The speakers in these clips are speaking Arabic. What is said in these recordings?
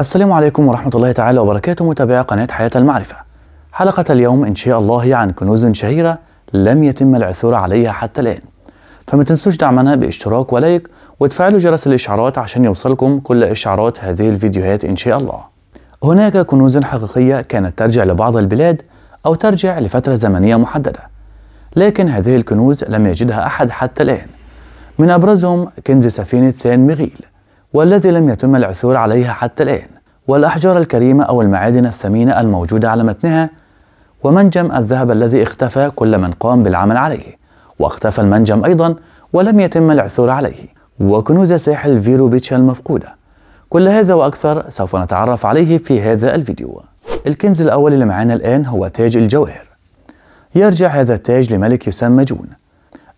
السلام عليكم ورحمة الله تعالى وبركاته متابعي قناة حياة المعرفة حلقة اليوم إن شاء الله عن يعني كنوز شهيرة لم يتم العثور عليها حتى الآن فما تنسوش دعمنا باشتراك ولايك وتفعلوا جرس الإشعارات عشان يوصلكم كل إشعارات هذه الفيديوهات إن شاء الله هناك كنوز حقيقية كانت ترجع لبعض البلاد أو ترجع لفترة زمنية محددة لكن هذه الكنوز لم يجدها أحد حتى الآن من أبرزهم كنز سفينة سان ميغيل والذي لم يتم العثور عليها حتى الآن والأحجار الكريمة أو المعادن الثمينة الموجودة على متنها ومنجم الذهب الذي اختفى كل من قام بالعمل عليه واختفى المنجم أيضا ولم يتم العثور عليه وكنوز ساحل فيرو بيتشا المفقودة كل هذا وأكثر سوف نتعرف عليه في هذا الفيديو الكنز الأول اللي معانا الآن هو تاج الجواهر يرجع هذا التاج لملك يسمى جون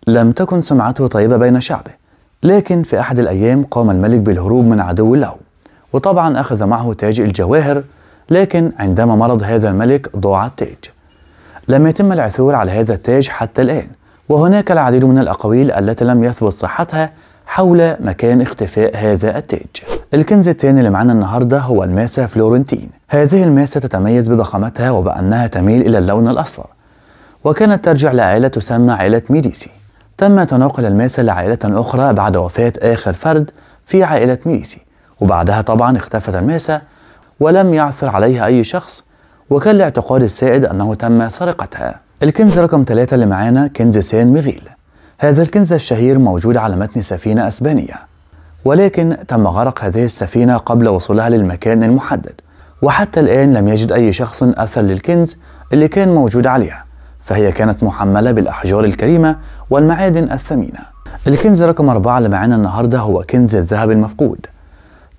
لم تكن سمعته طيبة بين شعبه لكن في أحد الأيام قام الملك بالهروب من عدو له وطبعا أخذ معه تاج الجواهر لكن عندما مرض هذا الملك ضاع التاج لم يتم العثور على هذا التاج حتى الآن وهناك العديد من الأقاويل التي لم يثبت صحتها حول مكان اختفاء هذا التاج الكنز الثاني اللي معانا النهارده هو الماسة فلورنتين هذه الماسة تتميز بضخامتها وبأنها تميل إلى اللون الأصفر وكانت ترجع لعائلة تسمى عائلة ميديسي تم تناقل الماسة لعائلة أخرى بعد وفاة آخر فرد في عائلة ميسي وبعدها طبعا اختفت الماسة ولم يعثر عليها أي شخص وكان الاعتقاد السائد أنه تم سرقتها الكنز رقم ثلاثة اللي معانا كنز سان ميغيل هذا الكنز الشهير موجود على متن سفينة أسبانية ولكن تم غرق هذه السفينة قبل وصولها للمكان المحدد وحتى الآن لم يجد أي شخص أثر للكنز اللي كان موجود عليها فهي كانت محملة بالأحجار الكريمة والمعادن الثمينة الكنز رقم أربعة اللي معانا النهاردة هو كنز الذهب المفقود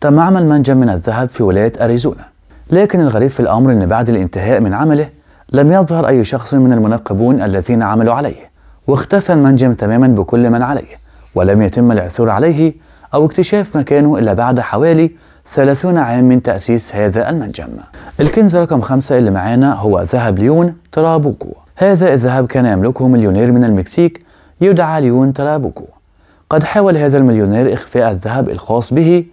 تم عمل منجم من الذهب في ولاية أريزونا لكن الغريب في الأمر أن بعد الانتهاء من عمله لم يظهر أي شخص من المنقبون الذين عملوا عليه واختفى المنجم تماما بكل من عليه ولم يتم العثور عليه أو اكتشاف مكانه إلا بعد حوالي 30 عام من تأسيس هذا المنجم الكنز رقم خمسة اللي معانا هو ذهب ليون ترابوكو هذا الذهب كان يملكه مليونير من المكسيك يدعى ليون ترابوكو قد حاول هذا المليونير إخفاء الذهب الخاص به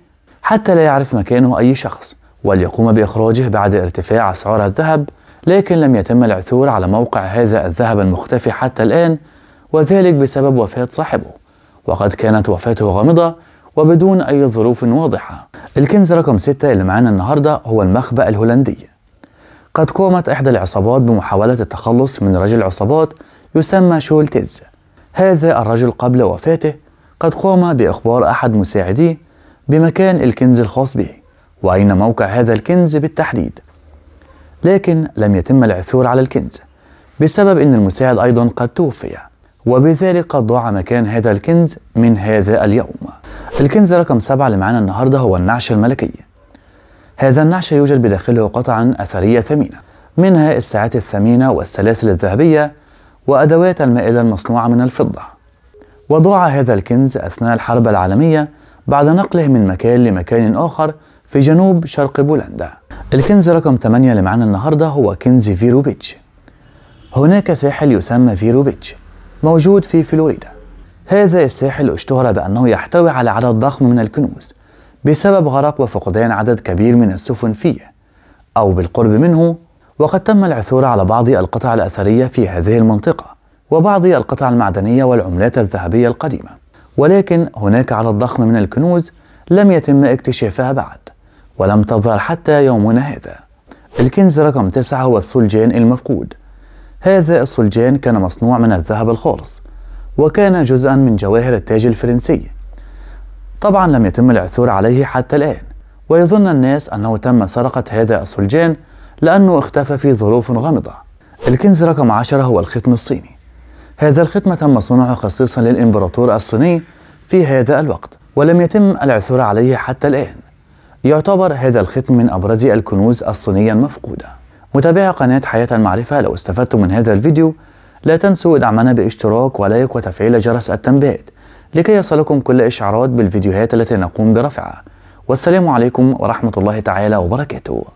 حتى لا يعرف مكانه أي شخص وليقوم بإخراجه بعد ارتفاع أسعار الذهب لكن لم يتم العثور على موقع هذا الذهب المختفي حتى الآن وذلك بسبب وفاة صاحبه وقد كانت وفاته غامضة وبدون أي ظروف واضحة الكنز رقم 6 اللي معانا النهاردة هو المخبأ الهولندي قد قامت إحدى العصابات بمحاولة التخلص من رجل عصابات يسمى شولتز هذا الرجل قبل وفاته قد قام بإخبار أحد مساعديه بمكان الكنز الخاص به وأين موقع هذا الكنز بالتحديد لكن لم يتم العثور على الكنز بسبب أن المساعد أيضا قد توفي وبذلك قد ضاع مكان هذا الكنز من هذا اليوم الكنز رقم سبعة اللي معانا النهاردة هو النعش الملكي هذا النعش يوجد بداخله قطعا أثرية ثمينة منها الساعات الثمينة والسلاسل الذهبية وأدوات المائدة المصنوعة من الفضة وضاع هذا الكنز أثناء الحرب العالمية بعد نقله من مكان لمكان آخر في جنوب شرق بولندا الكنز رقم 8 اللي معانا النهاردة هو كنز فيروبيتش هناك ساحل يسمى فيروبيتش موجود في فلوريدا هذا الساحل اشتهر بأنه يحتوي على عدد ضخم من الكنوز بسبب غرق وفقدان عدد كبير من السفن فيه أو بالقرب منه وقد تم العثور على بعض القطع الأثرية في هذه المنطقة وبعض القطع المعدنية والعملات الذهبية القديمة ولكن هناك عدد ضخم من الكنوز لم يتم اكتشافها بعد ولم تظهر حتى يومنا هذا الكنز رقم تسعة هو السلجان المفقود هذا السلجان كان مصنوع من الذهب الخالص وكان جزءا من جواهر التاج الفرنسي طبعا لم يتم العثور عليه حتى الآن ويظن الناس أنه تم سرقة هذا السلجان لأنه اختفى في ظروف غامضة الكنز رقم عشرة هو الختم الصيني هذا الختم تم صنعه خصيصا للإمبراطور الصيني في هذا الوقت ولم يتم العثور عليه حتى الآن يعتبر هذا الختم من أبرز الكنوز الصينية المفقودة متابعي قناة حياة المعرفة لو استفدتم من هذا الفيديو لا تنسوا دعمنا باشتراك ولايك وتفعيل جرس التنبيهات لكي يصلكم كل إشعارات بالفيديوهات التي نقوم برفعها والسلام عليكم ورحمة الله تعالى وبركاته